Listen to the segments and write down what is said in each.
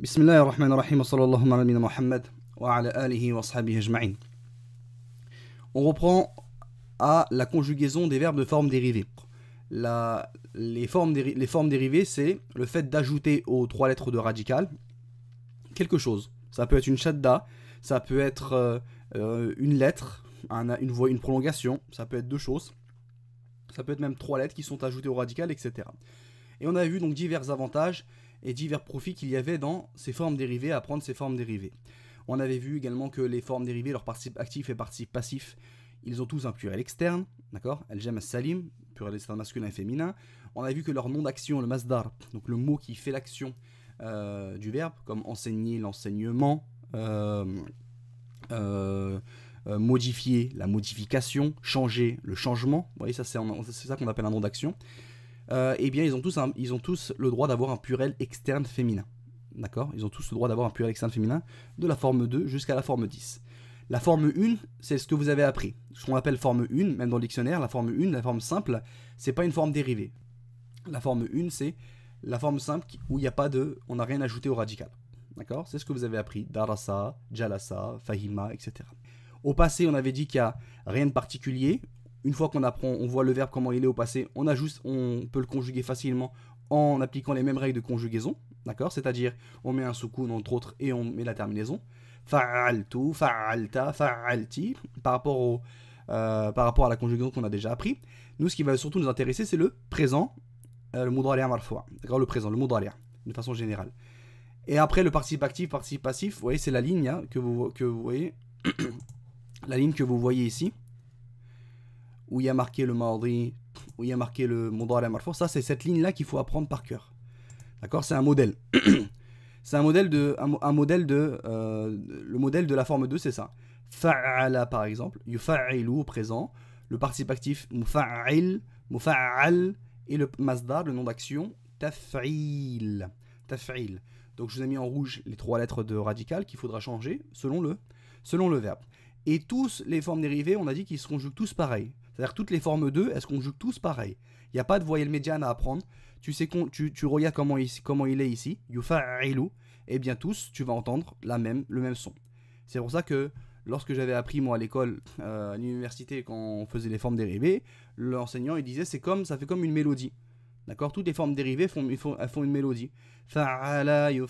On reprend à la conjugaison des verbes de forme dérivée. les, formes les formes dérivées, c'est le fait d'ajouter aux trois lettres de radical quelque chose. Ça peut être une shadda, ça peut être euh, euh, une lettre, une une prolongation, ça peut être deux choses, ça peut être même trois lettres qui sont ajoutées au radical, etc. Et on a vu donc divers avantages et divers profits qu'il y avait dans ces formes dérivées, à prendre ces formes dérivées. On avait vu également que les formes dérivées, leur participe actifs et participes passifs, ils ont tous un pluriel externe, d'accord Al-Jam salim pluriel externe masculin et féminin. On a vu que leur nom d'action, le masdar, donc le mot qui fait l'action euh, du verbe, comme enseigner, l'enseignement, euh, euh, modifier, la modification, changer, le changement. Vous voyez, ça c'est ça qu'on appelle un nom d'action. Euh, eh bien, ils ont tous, ils ont tous le droit d'avoir un purel externe féminin. D'accord Ils ont tous le droit d'avoir un purel externe féminin de la forme 2 jusqu'à la forme 10. La forme 1, c'est ce que vous avez appris. Ce qu'on appelle forme 1, même dans le dictionnaire, la forme 1, la forme simple, c'est pas une forme dérivée. La forme 1, c'est la forme simple où il n'y a pas de. On n'a rien ajouté au radical. D'accord C'est ce que vous avez appris. Darasa, Jalasa, Fahima, etc. Au passé, on avait dit qu'il n'y a rien de particulier. Une fois qu'on apprend, on voit le verbe comment il est au passé, on on peut le conjuguer facilement en appliquant les mêmes règles de conjugaison, d'accord C'est-à-dire, on met un soukoun entre autres et on met la terminaison. Fa'altu, fa'alta, fa'alti, par rapport au, euh, par rapport à la conjugaison qu'on a déjà appris. Nous, ce qui va surtout nous intéresser, c'est le présent, euh, le ma marfoua, d'accord Le présent, le de façon générale. Et après, le participe actif, participe passif, vous voyez, c'est la ligne hein, que, vous, que vous voyez, la ligne que vous voyez ici, où il y a marqué le Maori, où il y a marqué le mudari marfou, ça c'est cette ligne-là qu'il faut apprendre par cœur. D'accord C'est un modèle. c'est un modèle de, un, modèle de, euh, le modèle de la forme 2, c'est ça. Fa'ala par exemple, yufa'ilu au présent, le participe actif mufa'il, mufa'al, et le masdar, le nom d'action, taf'il. Taf'il. Donc je vous ai mis en rouge les trois lettres de radical qu'il faudra changer selon le, selon le verbe. Et tous les formes dérivées, on a dit qu'ils seront tous pareils dire toutes les formes 2, est-ce qu'on joue tous pareil. Il n'y a pas de voyelle médiane à apprendre. Tu sais tu, tu regardes comment il, comment il est ici, yufa'ilu, et eh bien tous, tu vas entendre la même, le même son. C'est pour ça que lorsque j'avais appris moi à l'école, euh, à l'université, quand on faisait les formes dérivées, l'enseignant il disait c'est comme, ça fait comme une mélodie. D'accord Toutes les formes dérivées font, une mélodie. C'est exactement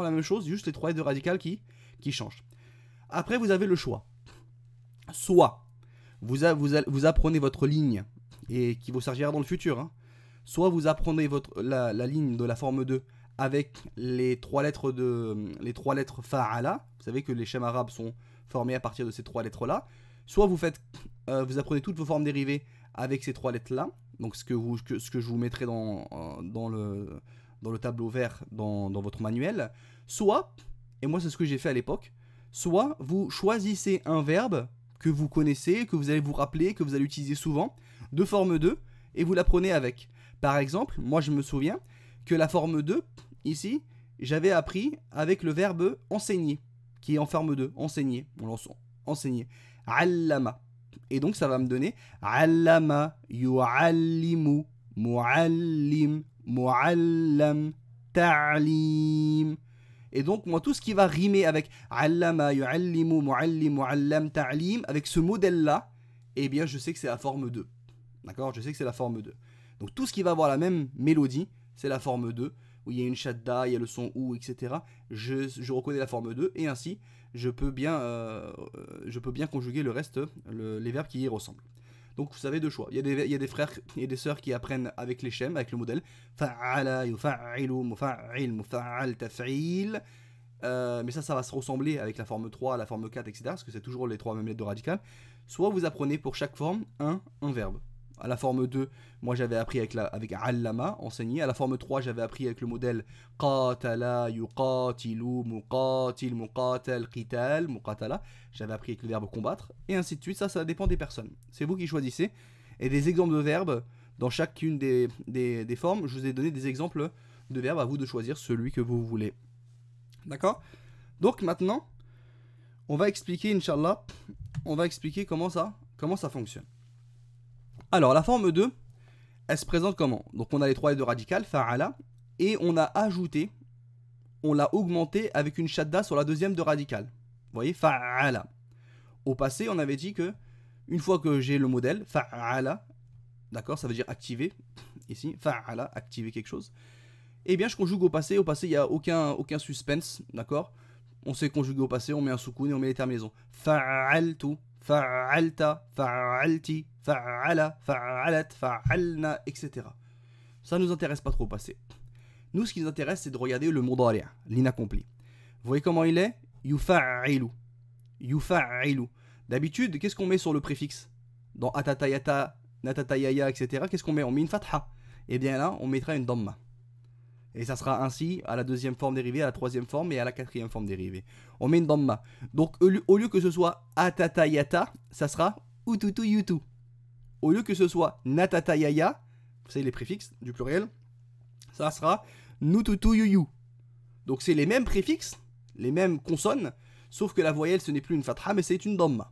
la même chose, juste les trois lettres radicales qui, qui changent. Après, vous avez le choix. Soit vous, apprenez votre ligne et qui vous servira dans le futur. Hein. Soit vous apprenez votre, la ligne de la forme 2 avec les trois lettres de les trois lettres fa'ala. Vous savez que les schémas arabes sont formés à partir de ces trois lettres là. Soit vous faites euh, vous apprenez toutes vos formes dérivées avec ces trois lettres là. Donc ce que vous ce que je vous mettrai dans euh, dans le dans le tableau vert dans, votre manuel. Soit et moi c'est ce que j'ai fait à l'époque. Soit vous choisissez un verbe que vous connaissez, que vous allez vous rappeler, que vous allez utiliser souvent, de forme 2, et vous l'apprenez avec. Par exemple, moi je me souviens que la forme 2, Ici, j'avais appris avec le verbe enseigner, qui est en forme 2. enseigner. On lance « Enseigner. Allama. Et donc ça va me donner allama, yu'allimu, mu'allim, mu'allam, ta'lim. Et donc, moi, tout ce qui va rimer avec allama, yu'allimu, mu'allim, mu'allam, ta'lim, avec ce modèle-là, eh bien, je sais que c'est la forme 2. D'accord Je sais que c'est la forme 2. Donc, tout ce qui va avoir la même mélodie, c'est la forme 2 où il y a une shadda, il y a le son ou, etc. Je, reconnais la forme 2 et ainsi je peux bien, euh, je peux bien conjuguer le reste, les verbes qui y ressemblent. Donc vous avez deux choix. Il y a des, il y a des frères et des sœurs qui apprennent avec les schèmes, avec le modèle. Fa'ala, euh, mais ça, ça va se ressembler avec la forme 3, la forme 4, etc. Parce que c'est toujours les trois mêmes lettres de radical. Soit vous apprenez pour chaque forme un, un verbe à la forme 2, moi j'avais appris avec, la, avec Allama, enseigné. À la forme 3, j'avais appris avec le modèle Qatala, Yuqatilu, Muqatil, Muqatal, Qital, Muqatala. J'avais appris avec le verbe combattre, et ainsi de suite. Ça, ça dépend des personnes. C'est vous qui choisissez. Et des exemples de verbes, dans chacune des, formes, je vous ai donné des exemples de verbes à vous de choisir celui que vous voulez. D'accord Donc maintenant, on va expliquer, Inch'Allah, on va expliquer comment ça, comment ça fonctionne. Alors, la forme 2, elle se présente comment Donc, on a les trois de radical, fa'ala, et on a ajouté, on l'a augmenté avec une shadda sur la deuxième de radical. Vous voyez, fa'ala. Au passé, on avait dit que, une fois que j'ai le modèle, fa'ala, d'accord, ça veut dire activer, ici, fa'ala, activer quelque chose, eh bien, je conjugue au passé. Au passé, il n'y a aucun, aucun suspense, d'accord On sait conjuguer au passé, on met un soukoun et on met les terminaisons. tout fa'alta, fa'alti, fa'ala, fa'alat, fa'alna, etc. Ça ne nous intéresse pas trop au passé. Nous, ce qui nous intéresse, c'est de regarder le mudari', l'inaccompli. Vous voyez comment il est Yufa'ilu. Yufa'ilu. D'habitude, qu'est-ce qu'on met sur le préfixe Dans atatayata, natatayaya, etc. Qu'est-ce qu'on met On met une fatha. Et eh bien là, on mettra une damma. Et ça sera ainsi à la deuxième forme dérivée, à la troisième forme et à la quatrième forme dérivée. On met une damma. Donc au lieu que ce soit atatayata, ça sera ututu yutu. Au lieu que ce soit natatayaya, vous savez les préfixes du pluriel, ça sera nututu Donc c'est les mêmes préfixes, les mêmes consonnes, sauf que la voyelle ce n'est plus une fatha mais c'est une damma.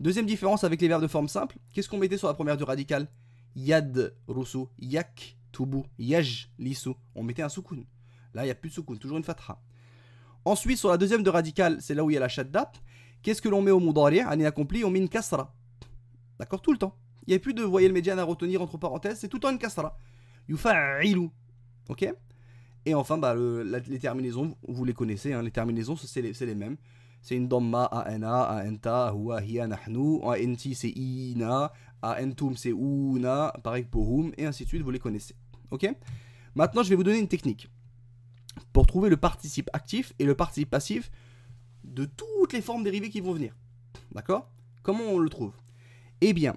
Deuxième différence avec les verbes de forme simple, qu'est-ce qu'on mettait sur la première du radical Yad, rusu, yak, Toubu, Lissou. On mettait un soukoun. Là, il n'y a plus de soukoun, toujours une fatra Ensuite, sur la deuxième de radical, c'est là où il y a la date Qu'est-ce que l'on met au moudari année accompli On met une kasra. D'accord Tout le temps. Il n'y a plus de voyelle médiane à retenir entre parenthèses, c'est tout le temps une kasra. Yufa'ilu. Ok Et enfin, bah, les terminaisons, vous les connaissez, hein, les terminaisons, c'est les, mêmes. C'est une domma, a ana, a enta, a huwa, hiya, nahnu, a enti, c'est ina, a entum, c'est una, pareil pour et ainsi de suite, vous les connaissez. Maintenant, je vais vous donner une technique pour trouver le participe actif et le participe passif de toutes les formes dérivées qui vont venir. D'accord Comment on le trouve Eh bien,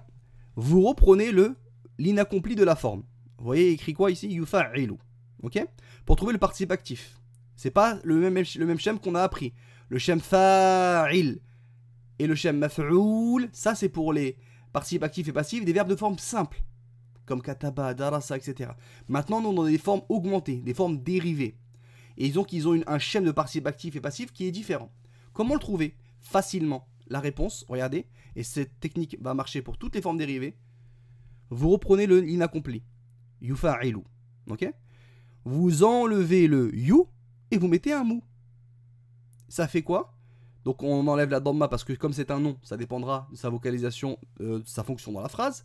vous reprenez le l'inaccompli de la forme. Vous voyez écrit quoi ici Yufa'ilu. OK Pour trouver le participe actif. C'est pas le même le même shem qu'on a appris. Le shem fa'il et le schème maf'oul, ça c'est pour les participes actifs et passifs des verbes de forme simple comme Kataba, Darasa, etc. Maintenant, nous, on a des formes augmentées, des formes dérivées. Et donc, ils ont un chaîne de participe actif et passif qui est différent. Comment le trouver Facilement. La réponse, regardez, et cette technique va marcher pour toutes les formes dérivées. Vous reprenez le l'inaccompli. Yufa'ilu. Ok Vous enlevez le you et vous mettez un mou. Ça fait quoi Donc on enlève la dhamma parce que comme c'est un nom, ça dépendra de sa vocalisation, euh, de sa fonction dans la phrase.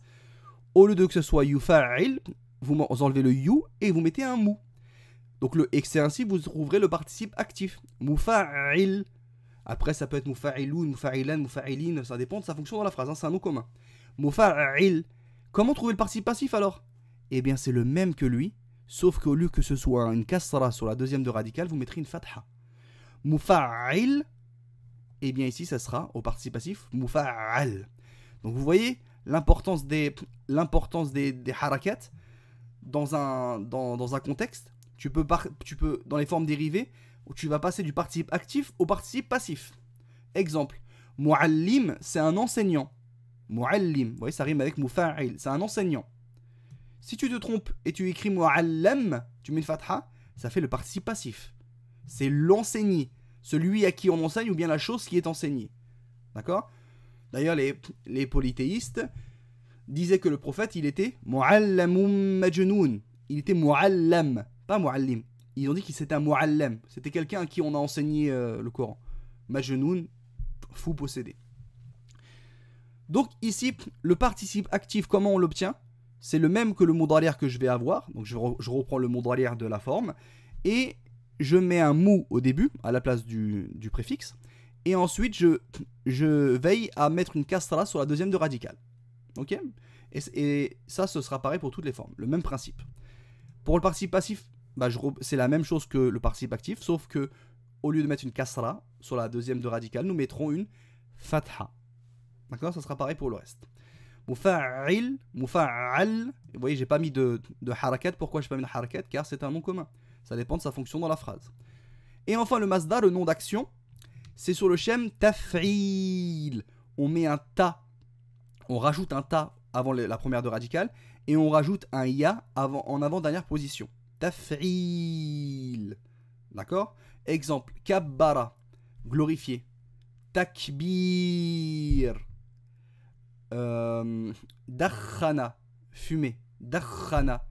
Au lieu de que ce soit yufa'il, vous enlevez le you et vous mettez un mou. Donc le et c'est ainsi vous trouverez le participe actif. Mufa'il. Après ça peut être mufa'iloun, mufa'ilan, mufa'ilin, ça dépend de sa fonction dans la phrase, hein, c'est un nom commun. Mufa'il. Comment trouver le participe passif alors Eh bien c'est le même que lui, sauf qu'au lieu que ce soit une kasra sur la deuxième de radical, vous mettrez une fatha. Mufa'il. Eh bien ici ça sera au participe passif mufa'al. Donc vous voyez, l'importance des, l'importance des, des dans un, dans, un contexte. Tu peux, tu peux, dans les formes dérivées, où tu vas passer du participe actif au participe passif. Exemple, muallim, c'est un enseignant. Muallim, vous voyez, ça rime avec mufa'il, c'est un enseignant. Si tu te trompes et tu écris muallam, tu mets le fatha, ça fait le participe passif. C'est l'enseigné, celui à qui on enseigne ou bien la chose qui est enseignée. D'accord D'ailleurs, les, polythéistes disaient que le prophète, il était mu'allamum majnoun. Il était mu'allam, pas mu'allim. Ils ont dit qu'il c'était un mu'allam. C'était quelqu'un à qui on a enseigné euh, le Coran. Majnoun, fou possédé. Donc ici, le participe actif, comment on l'obtient C'est le même que le d'arrière que je vais avoir. Donc je, reprends le mot d'arrière de la forme. Et je mets un mou au début, à la place du préfixe. Et ensuite, je, je veille à mettre une kasra » sur la deuxième de radical. Ok et, ça, ce sera pareil pour toutes les formes. Le même principe. Pour le participe passif, bah, c'est la même chose que le participe actif, sauf que au lieu de mettre une kasra sur la deuxième de radical, nous mettrons une fatha. D'accord Ça sera pareil pour le reste. Mufa'il, mufa'al. Vous voyez, j'ai pas mis de, de harakat. Pourquoi j'ai pas mis de harakat Car c'est un nom commun. Ça dépend de sa fonction dans la phrase. Et enfin, le masda », le nom d'action, c'est sur le shem taf'il. On met un ta, on rajoute un ta avant la première de radical et on rajoute un ya en avant-dernière position. Taf'il. D'accord Exemple, kabbara, glorifier. Takbir. Euh, dakhana, fumer. Dakhana.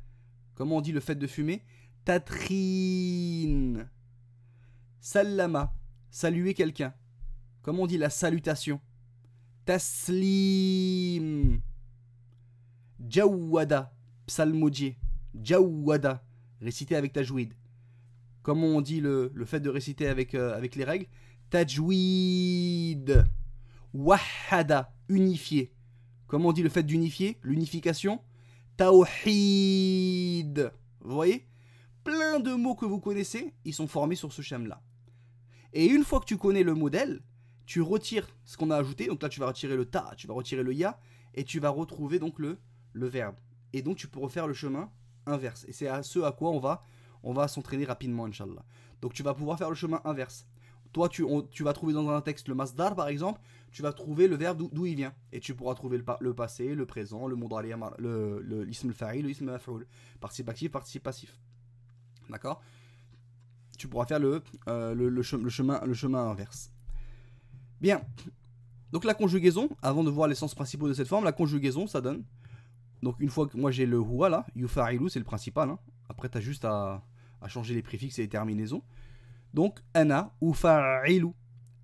Comment on dit le fait de fumer Tatrine. salama saluer quelqu'un. Comme on dit la salutation. Taslim. Jawada, psalmodier. Jawada, réciter avec tajwid. Comme on dit le, fait de réciter avec, euh, avec les règles. Tajwid. Wahada, unifié. Comment on dit le fait d'unifier, l'unification. Tawhid. Vous voyez Plein de mots que vous connaissez, ils sont formés sur ce schème-là. Et une fois que tu connais le modèle, tu retires ce qu'on a ajouté. Donc là, tu vas retirer le ta, tu vas retirer le ya, et tu vas retrouver donc le, le verbe. Et donc, tu peux faire le chemin inverse. Et c'est à ce à quoi on va, on va s'entraîner rapidement, Inch'Allah. Donc, tu vas pouvoir faire le chemin inverse. Toi, tu, tu vas trouver dans un texte le masdar, par exemple, tu vas trouver le verbe d'où il vient. Et tu pourras trouver le, passé, le présent, le monde le, le, al fail le ism al Participe actif, passif. D'accord tu pourras faire le, euh, le, chemin, le chemin inverse. Bien. Donc la conjugaison, avant de voir les sens principaux de cette forme, la conjugaison, ça donne. Donc une fois que moi j'ai le hua » là, yufarilu, c'est le principal. Hein. Après, tu as juste à, changer les préfixes et les terminaisons. Donc, ana, ufa'ilu.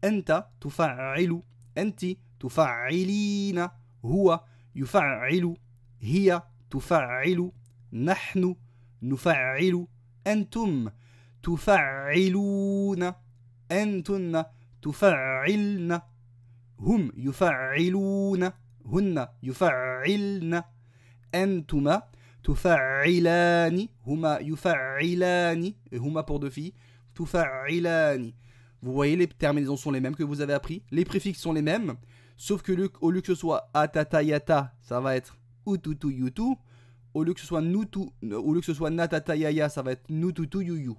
Enta, tufa'ilu. Enti, tufa'ilina. Huwa, yufa'ilu. Hiya, tufa'ilu. Nahnu, nufarilu Entum, تفعلون أنتن تفعلن هم يفعلون هن يفعلن أنتما تفعلان هما يفعلان huma pour deux filles تفعلان Vous voyez, les terminaisons sont les mêmes que vous avez appris. Les préfixes sont les mêmes. Sauf que au lieu que ce soit atatayata, ça va être ututu yutu. Au lieu que ce soit nutu, au lieu que ce soit natatayaya, ça va être nututu yuyu.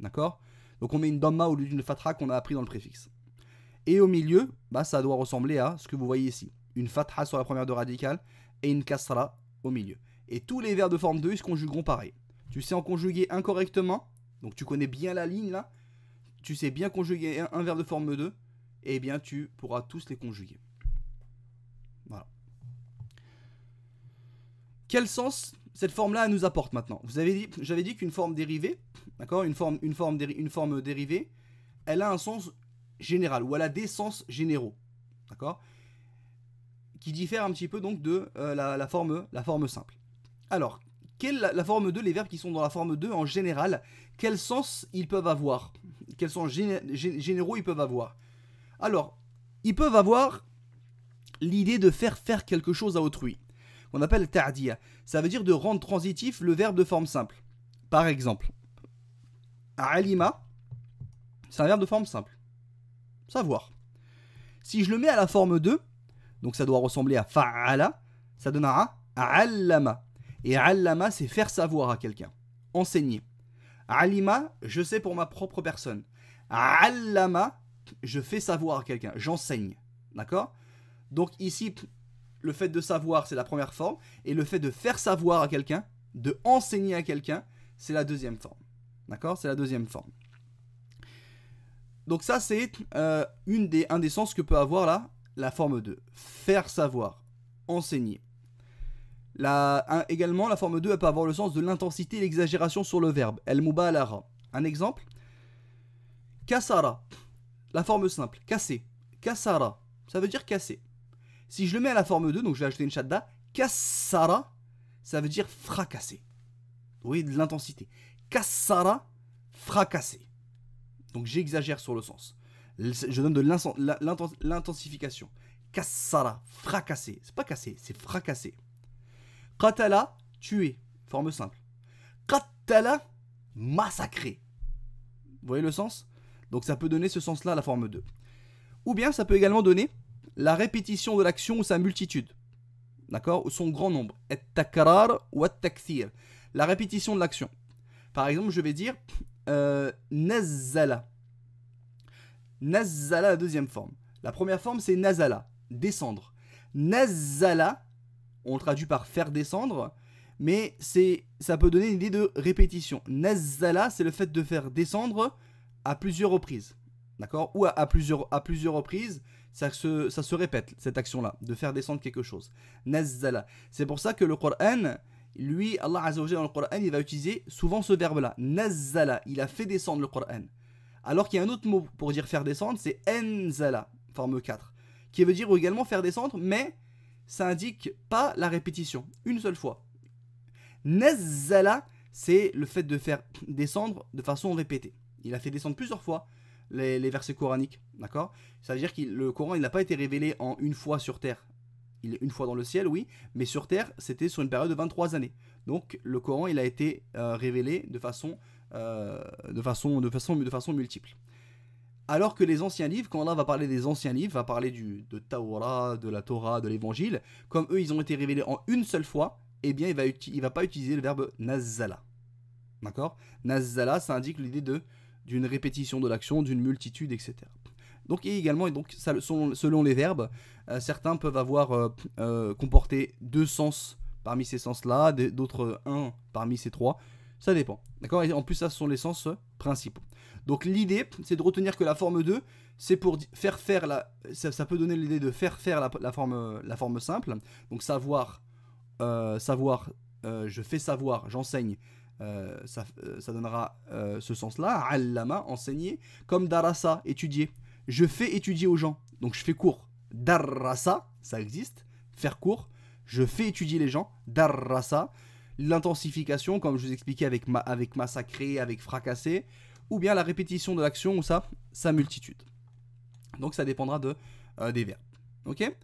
D'accord Donc on met une Dhamma au lieu d'une Fatra qu'on a appris dans le préfixe. Et au milieu, bah, ça doit ressembler à ce que vous voyez ici. Une Fatra sur la première de radical et une Kasra au milieu. Et tous les verbes de forme 2, ils se conjugueront pareil. Tu sais en conjuguer incorrectement, donc tu connais bien la ligne là, tu sais bien conjuguer un, verbe de forme 2, et eh bien tu pourras tous les conjuguer. Voilà. Quel sens cette forme-là nous apporte maintenant. Vous avez dit, j'avais dit qu'une forme dérivée, d'accord, une forme, une forme, dérivée, elle a un sens général ou elle a des sens généraux, d'accord, qui diffère un petit peu donc de euh, la, forme, la forme simple. Alors, quelle la, forme 2, les verbes qui sont dans la forme 2 en général, quel sens ils peuvent avoir, quels sens généraux ils peuvent avoir. Alors, ils peuvent avoir l'idée de faire faire quelque chose à autrui. On appelle tardir. Ça veut dire de rendre transitif le verbe de forme simple. Par exemple, alima, c'est un verbe de forme simple. Savoir. Si je le mets à la forme 2, donc ça doit ressembler à fa'ala, ça donnera allama. Et allama, c'est faire savoir à quelqu'un, enseigner. Alima, je sais pour ma propre personne. Allama, je fais savoir à quelqu'un, j'enseigne. D'accord Donc ici, le fait de savoir, c'est la première forme, et le fait de faire savoir à quelqu'un, de enseigner à quelqu'un, c'est la deuxième forme. D'accord C'est la deuxième forme. Donc ça, c'est euh, une des, un des sens que peut avoir là la forme 2. Faire savoir, enseigner. La, également, la forme 2, elle peut avoir le sens de l'intensité et l'exagération sur le verbe. El Un exemple Kassara. La forme simple. Casser. Cassara. Ça veut dire casser. Si je le mets à la forme 2, donc je vais ajouter une chadda, kassara, ça veut dire fracasser. Vous voyez, de l'intensité. Kassara, fracasser. Donc j'exagère sur le sens. Je donne de l'intensification. Kassara, fracasser. C'est pas casser, c'est fracasser. Qatala, tuer. Forme simple. Katala, massacrer. Vous voyez le sens Donc ça peut donner ce sens-là à la forme 2. Ou bien ça peut également donner la répétition de l'action ou sa multitude. D'accord Ou son grand nombre. Et takrar ou takthir. La répétition de l'action. Par exemple, je vais dire euh, nazala. Nazala, la deuxième forme. La première forme, c'est nazala, descendre. Nazala, on traduit par faire descendre, mais c'est ça peut donner une idée de répétition. Nazala, c'est le fait de faire descendre à plusieurs reprises. D'accord Ou à, plusieurs, à plusieurs reprises. Ça se, répète, cette action-là, de faire descendre quelque chose. Nazzala. C'est pour ça que le Coran, lui, Allah Jalla, dans le Coran, il va utiliser souvent ce verbe-là. Nazzala. Il a fait descendre le Coran. Alors qu'il y a un autre mot pour dire faire descendre, c'est enzala, forme 4, qui veut dire également faire descendre, mais ça indique pas la répétition, une seule fois. Nazzala, c'est le fait de faire descendre de façon répétée. Il a fait descendre plusieurs fois, les, versets coraniques, d'accord ça veut dire que le Coran, il n'a pas été révélé en une fois sur terre. Il est une fois dans le ciel, oui, mais sur terre, c'était sur une période de 23 années. Donc le Coran, il a été euh, révélé de façon, euh, de, façon, de, façon, de façon multiple. Alors que les anciens livres, quand Allah va parler des anciens livres, va parler du, de Torah, de la Torah, de l'Évangile, comme eux, ils ont été révélés en une seule fois, eh bien, il va, va pas utiliser le verbe Nazala, D'accord Nazala, ça indique l'idée de d'une répétition de l'action, d'une multitude, etc. Donc, également, et donc, selon, les verbes, euh, certains peuvent avoir euh, euh, comporté deux sens parmi ces sens-là, d'autres un parmi ces trois. Ça dépend. D'accord en plus, ça, ce sont les sens principaux. Donc, l'idée, c'est de retenir que la forme 2, c'est pour faire faire la. Ça, peut donner l'idée de faire faire la, forme, la forme simple. Donc, savoir, savoir, je fais savoir, j'enseigne, euh, euh, ça, donnera euh, ce sens-là. Allama, enseigner, comme darasa, étudier. Je fais étudier aux gens, donc je fais cours. Darasa, ça existe, faire cours. Je fais étudier les gens, darasa. L'intensification, comme je vous expliquais avec, avec massacrer, avec fracasser, ou bien la répétition de l'action, ou ça, sa multitude. Donc ça dépendra de, des verbes. Ok